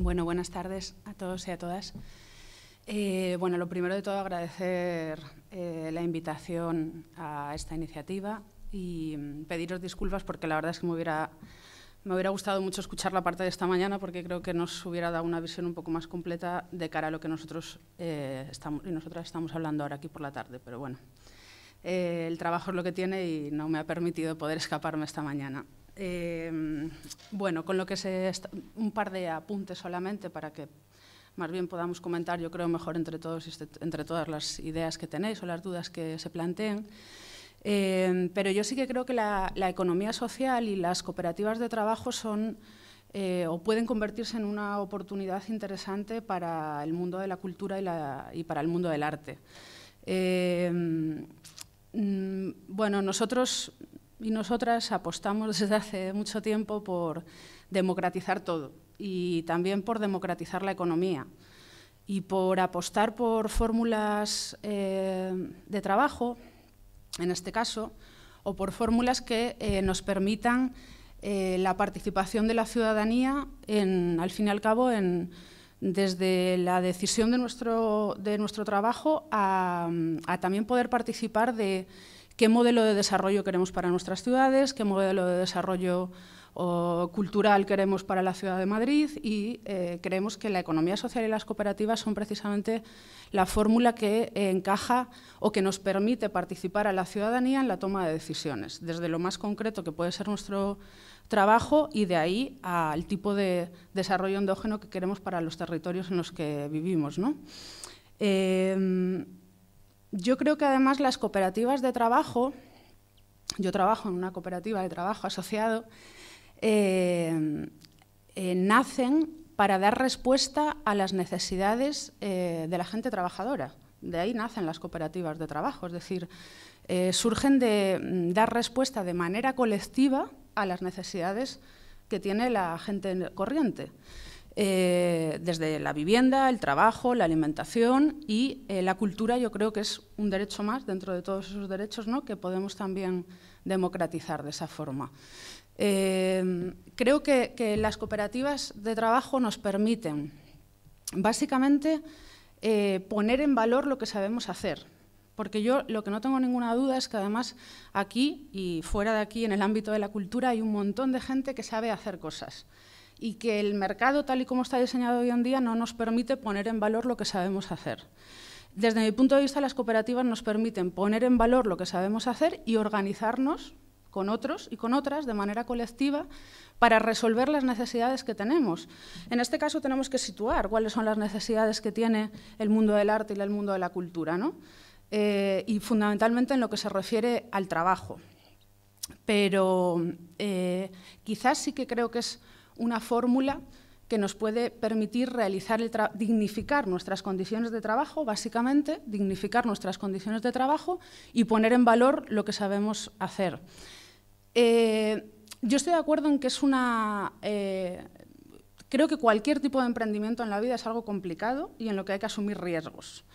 Bueno, buenas tardes a todos y a todas. Eh, bueno, lo primero de todo agradecer eh, la invitación a esta iniciativa y mm, pediros disculpas porque la verdad es que me hubiera, me hubiera gustado mucho escuchar la parte de esta mañana porque creo que nos hubiera dado una visión un poco más completa de cara a lo que nosotros eh, estamos, y nosotras estamos hablando ahora aquí por la tarde. Pero bueno, el trabajo es lo que tiene y no me ha permitido poder escaparme esta mañana. Em, bueno, con lo que se un par de apuntes solamente para que más bien podamos comentar, yo creo, mejor entre, todos, este, entre todas las ideas que tenéis o las dudas que se planteen. Em, pero yo sí que creo que la, economía social y las cooperativas de trabajo son eh, o pueden convertirse en una oportunidad interesante para el mundo de la cultura y, para el mundo del arte. Em, mm, bueno, nosotros y nosotras apostamos desde hace mucho tiempo por democratizar todo y también por democratizar la economía y por apostar por fórmulas eh, de trabajo, en este caso, o por fórmulas que eh, nos permitan eh, la participación de la ciudadanía, en, al fin y al cabo, en, desde la decisión de nuestro, de nuestro trabajo a también poder participar de qué modelo de desarrollo queremos para nuestras ciudades, qué modelo de desarrollo cultural queremos para la ciudad de Madrid y eh, creemos que la economía social y las cooperativas son precisamente la fórmula que encaja o que nos permite participar a la ciudadanía en la toma de decisiones, desde lo más concreto que puede ser nuestro trabajo y de ahí al tipo de desarrollo endógeno que queremos para los territorios en los que vivimos. ¿no? Eh, yo creo que además las cooperativas de trabajo, yo trabajo en una cooperativa de trabajo asociado, eh, eh, nacen para dar respuesta a las necesidades eh, de la gente trabajadora. De ahí nacen las cooperativas de trabajo, es decir, surgen de mm, dar respuesta de manera colectiva a las necesidades que tiene la gente corriente. Eh, desde la vivienda, el trabajo, la alimentación y eh, la cultura yo creo que es un derecho más dentro de todos esos derechos ¿no? que podemos también democratizar de esa forma. Eh, creo que, que, las cooperativas de trabajo nos permiten básicamente poner en valor lo que sabemos hacer, porque yo lo que no tengo ninguna duda es que además aquí y fuera de aquí, en el ámbito de la cultura, hay un montón de gente que sabe hacer cosas y que el mercado tal y como está diseñado hoy en día no nos permite poner en valor lo que sabemos hacer. Desde mi punto de vista, las cooperativas nos permiten poner en valor lo que sabemos hacer y organizarnos con otros y con otras de manera colectiva para resolver las necesidades que tenemos. En este caso tenemos que situar cuáles son las necesidades que tiene el mundo del arte y el mundo de la cultura, ¿no? Eh, y fundamentalmente en lo que se refiere al trabajo. Pero eh, quizás sí que creo que es una fórmula que nos puede permitir realizar dignificar nuestras condiciones de trabajo, básicamente, dignificar nuestras condiciones de trabajo y poner en valor lo que sabemos hacer. Eh, yo estoy de acuerdo en que es una... Eh, creo que cualquier tipo de emprendimiento en la vida es algo complicado y en lo que hay que asumir riesgos.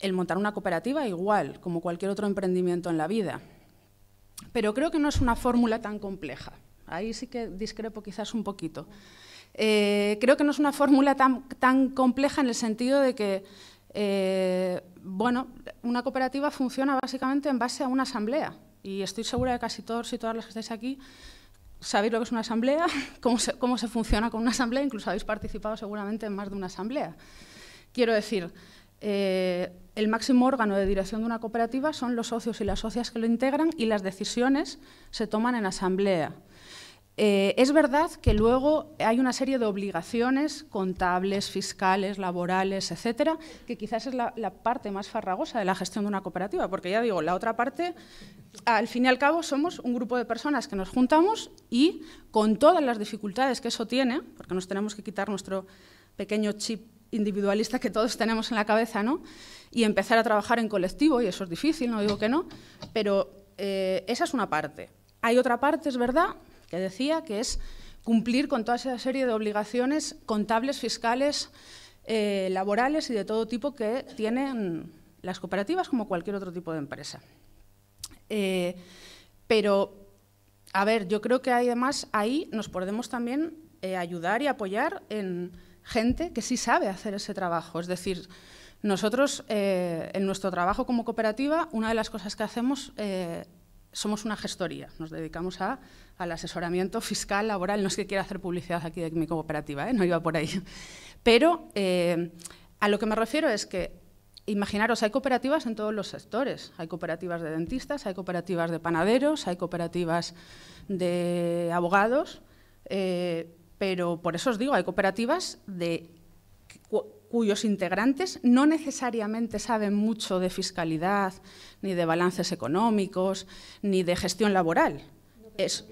El montar una cooperativa igual, como cualquier otro emprendimiento en la vida. Pero creo que no es una fórmula tan compleja. Ahí sí que discrepo quizás un poquito. Eh, creo que no es una fórmula tan, compleja en el sentido de que, eh, bueno, una cooperativa funciona básicamente en base a una asamblea. Y estoy segura de que casi todos y todas las que estáis aquí sabéis lo que es una asamblea, cómo se, funciona con una asamblea, incluso habéis participado seguramente en más de una asamblea. Quiero decir, eh, el máximo órgano de dirección de una cooperativa son los socios y las socias que lo integran y las decisiones se toman en asamblea. Eh, es verdad que luego hay una serie de obligaciones contables, fiscales, laborales, etcétera, que quizás es la, parte más farragosa de la gestión de una cooperativa, porque ya digo, la otra parte, al fin y al cabo, somos un grupo de personas que nos juntamos y con todas las dificultades que eso tiene, porque nos tenemos que quitar nuestro pequeño chip individualista que todos tenemos en la cabeza, ¿no? Y empezar a trabajar en colectivo, y eso es difícil, no digo que no, pero eh, esa es una parte. Hay otra parte, es verdad, que decía, que es cumplir con toda esa serie de obligaciones contables, fiscales, eh, laborales y de todo tipo que tienen las cooperativas como cualquier otro tipo de empresa. Eh, pero, a ver, yo creo que además ahí nos podemos también eh, ayudar y apoyar en gente que sí sabe hacer ese trabajo. Es decir, nosotros en nuestro trabajo como cooperativa, una de las cosas que hacemos somos una gestoría, nos dedicamos al asesoramiento fiscal, laboral, no es que quiera hacer publicidad aquí de mi cooperativa, ¿eh? no iba por ahí. Pero eh, a lo que me refiero es que, imaginaros, hay cooperativas en todos los sectores, hay cooperativas de dentistas, hay cooperativas de panaderos, hay cooperativas de abogados, eh, pero por eso os digo, hay cooperativas de cuyos integrantes no necesariamente saben mucho de fiscalidad, ni de balances económicos, ni de gestión laboral. No, es,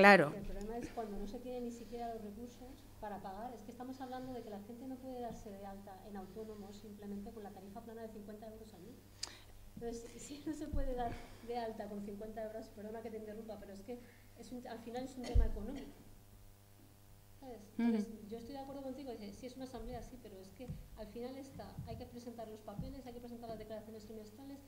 Claro. El problema es cuando no se tienen ni siquiera los recursos para pagar. Es que estamos hablando de que la gente no puede darse de alta en autónomo simplemente con la tarifa plana de 50 euros al mes. Entonces, si no se puede dar de alta con 50 euros, problema que te interrumpa, pero es que al final es un tema económico yo estoy de acuerdo contigo, si es una asamblea, sí, pero es que al final está, hay que presentar los papeles, hay que presentar las declaraciones trimestrales,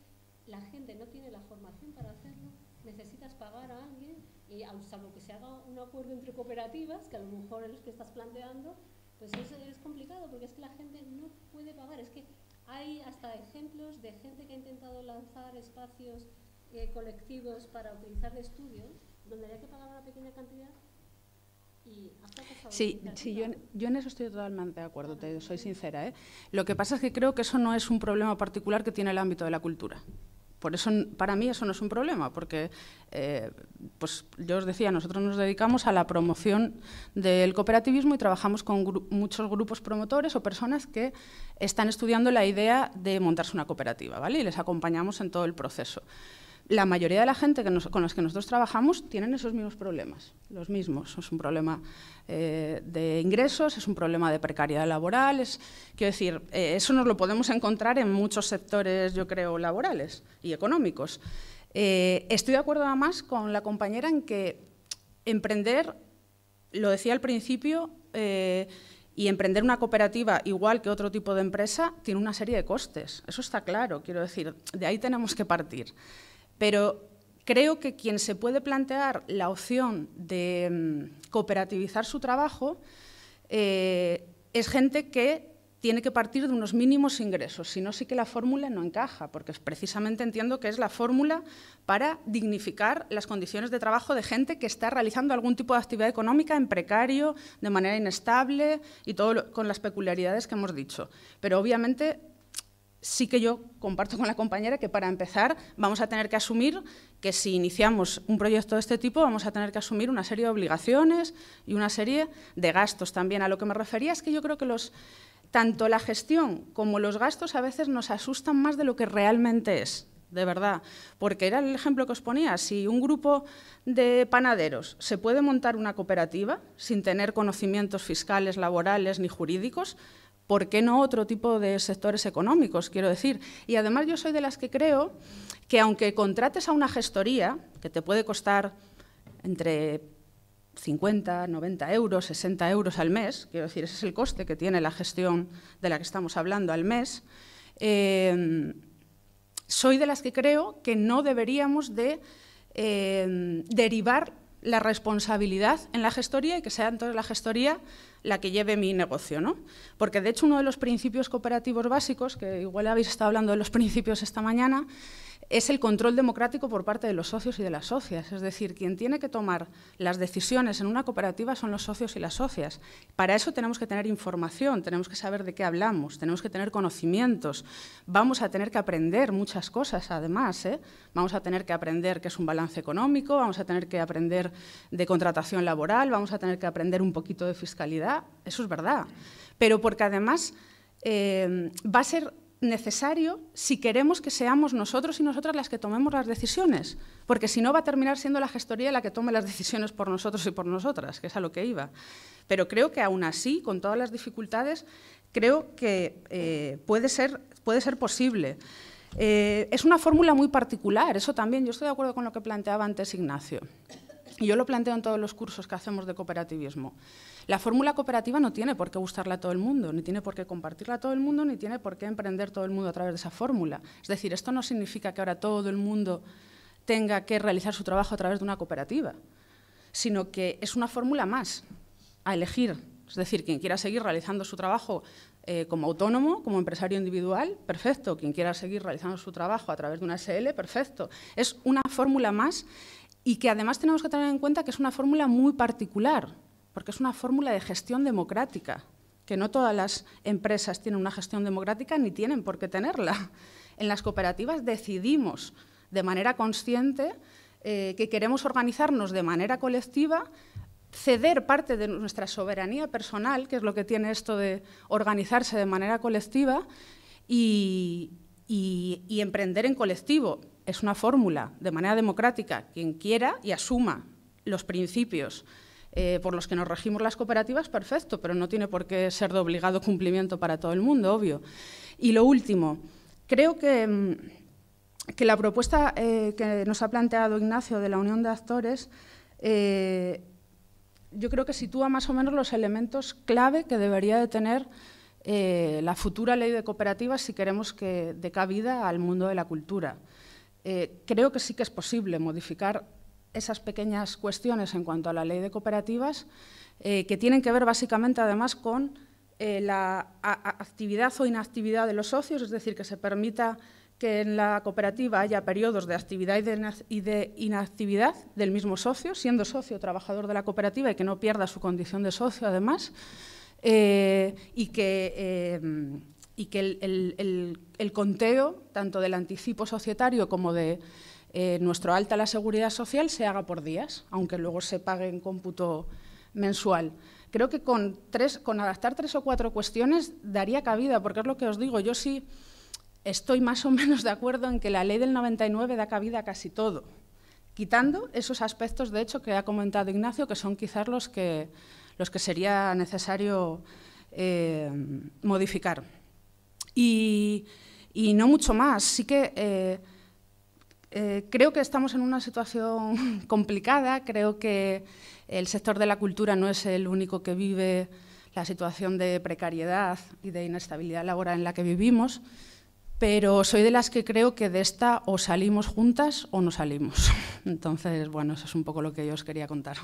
la gente no tiene la formación para hacerlo, necesitas pagar a alguien, y salvo que se haga un acuerdo entre cooperativas, que a lo mejor es lo que estás planteando, pues eso es complicado, porque es que la gente no puede pagar, es que hay hasta ejemplos de gente que ha intentado lanzar espacios eh, colectivos para utilizar de donde había que pagar una pequeña cantidad Sí, sí yo, yo, en eso estoy totalmente de acuerdo, te soy sincera. ¿eh? Lo que pasa es que creo que eso no es un problema particular que tiene el ámbito de la cultura. Por eso, para mí eso no es un problema, porque, eh, pues yo os decía, nosotros nos dedicamos a la promoción del cooperativismo y trabajamos con muchos grupos promotores o personas que están estudiando la idea de montarse una cooperativa, ¿vale? Y les acompañamos en todo el proceso la mayoría de la gente con los que nosotros trabajamos tienen esos mismos problemas, los mismos. Es un problema eh, de ingresos, es un problema de precariedad laboral. quiero decir, eh, eso nos lo podemos encontrar en muchos sectores, yo creo, laborales y económicos. Eh, estoy de acuerdo además con la compañera en que emprender, lo decía al principio, y emprender una cooperativa igual que otro tipo de empresa tiene una serie de costes. Eso está claro, quiero decir, de ahí tenemos que partir. Pero creo que quien se puede plantear la opción de mm, cooperativizar su trabajo eh, es gente que tiene que partir de unos mínimos ingresos, si no, sí que la fórmula no encaja, porque precisamente entiendo que es la fórmula para dignificar las condiciones de trabajo de gente que está realizando algún tipo de actividad económica en precario, de manera inestable y todo con las peculiaridades que hemos dicho. Pero obviamente sí que yo comparto con la compañera que para empezar vamos a tener que asumir que si iniciamos un proyecto de este tipo vamos a tener que asumir una serie de obligaciones y una serie de gastos también. A lo que me refería es que yo creo que tanto la gestión como los gastos a veces nos asustan más de lo que realmente es. De verdad, porque era el ejemplo que os ponía, si un grupo de panaderos se puede montar una cooperativa sin tener conocimientos fiscales, laborales ni jurídicos, ¿por qué no otro tipo de sectores económicos? Quiero decir, y además yo soy de las que creo que aunque contrates a una gestoría, que te puede costar entre 50, 90 euros, 60 euros al mes, quiero decir, ese es el coste que tiene la gestión de la que estamos hablando al mes, eh, soy de las que creo que no deberíamos de eh, derivar la responsabilidad en la gestoría y que sea entonces la gestoría la que lleve mi negocio. ¿no? Porque de hecho uno de los principios cooperativos básicos, que igual habéis estado hablando de los principios esta mañana, es el control democrático por parte de los socios y de las socias. Es decir, quien tiene que tomar las decisiones en una cooperativa son los socios y las socias. Para eso tenemos que tener información, tenemos que saber de qué hablamos, tenemos que tener conocimientos, vamos a tener que aprender muchas cosas además. ¿eh? Vamos a tener que aprender qué es un balance económico, vamos a tener que aprender de contratación laboral, vamos a tener que aprender un poquito de fiscalidad, eso es verdad. Pero porque además eh, va a ser necesario si queremos que seamos nosotros y nosotras las que tomemos las decisiones, porque si no va a terminar siendo la gestoría la que tome las decisiones por nosotros y por nosotras, que es a lo que iba. Pero creo que aún así, con todas las dificultades, creo que eh, puede, ser, puede ser posible. Eh, es una fórmula muy particular, eso también, yo estoy de acuerdo con lo que planteaba antes Ignacio. Y yo lo planteo en todos los cursos que hacemos de cooperativismo. La fórmula cooperativa no tiene por qué gustarla a todo el mundo, ni tiene por qué compartirla a todo el mundo, ni tiene por qué emprender todo el mundo a través de esa fórmula. Es decir, esto no significa que ahora todo el mundo tenga que realizar su trabajo a través de una cooperativa, sino que es una fórmula más a elegir. Es decir, quien quiera seguir realizando su trabajo eh, como autónomo, como empresario individual, perfecto. Quien quiera seguir realizando su trabajo a través de una SL, perfecto. Es una fórmula más y que además tenemos que tener en cuenta que es una fórmula muy particular, porque es una fórmula de gestión democrática, que no todas las empresas tienen una gestión democrática ni tienen por qué tenerla. En las cooperativas decidimos de manera consciente eh, que queremos organizarnos de manera colectiva, ceder parte de nuestra soberanía personal, que es lo que tiene esto de organizarse de manera colectiva, y emprender en colectivo es una fórmula, de manera democrática, quien quiera y asuma los principios eh, por los que nos regimos las cooperativas, perfecto, pero no tiene por qué ser de obligado cumplimiento para todo el mundo, obvio. Y lo último, creo que, mm, la propuesta eh, que nos ha planteado Ignacio de la Unión de Actores eh, yo creo que sitúa más o menos los elementos clave que debería de tener la futura ley de cooperativas si queremos que dé cabida al mundo de la cultura. Eh, creo que sí que es posible modificar esas pequeñas cuestiones en cuanto a la ley de cooperativas, eh, que tienen que ver básicamente además con eh, la actividad o inactividad de los socios, es decir, que se permita que en la cooperativa haya periodos de actividad y de, inactividad del mismo socio, siendo socio trabajador de la cooperativa y que no pierda su condición de socio además, y que y que el, conteo, tanto del anticipo societario como de eh, nuestro alta a la seguridad social, se haga por días, aunque luego se pague en cómputo mensual. Creo que con, adaptar tres o cuatro cuestiones daría cabida, porque es lo que os digo, yo sí estoy más o menos de acuerdo en que la ley del 99 da cabida a casi todo, quitando esos aspectos, de hecho, que ha comentado Ignacio, que son quizás los que, sería necesario eh, modificar. Y, no mucho más. Sí que eh, eh, creo que estamos en una situación complicada, creo que el sector de la cultura no es el único que vive la situación de precariedad y de inestabilidad laboral en la que vivimos, pero soy de las que creo que de esta o salimos juntas o no salimos. Entonces, bueno, eso es un poco lo que yo os quería contar.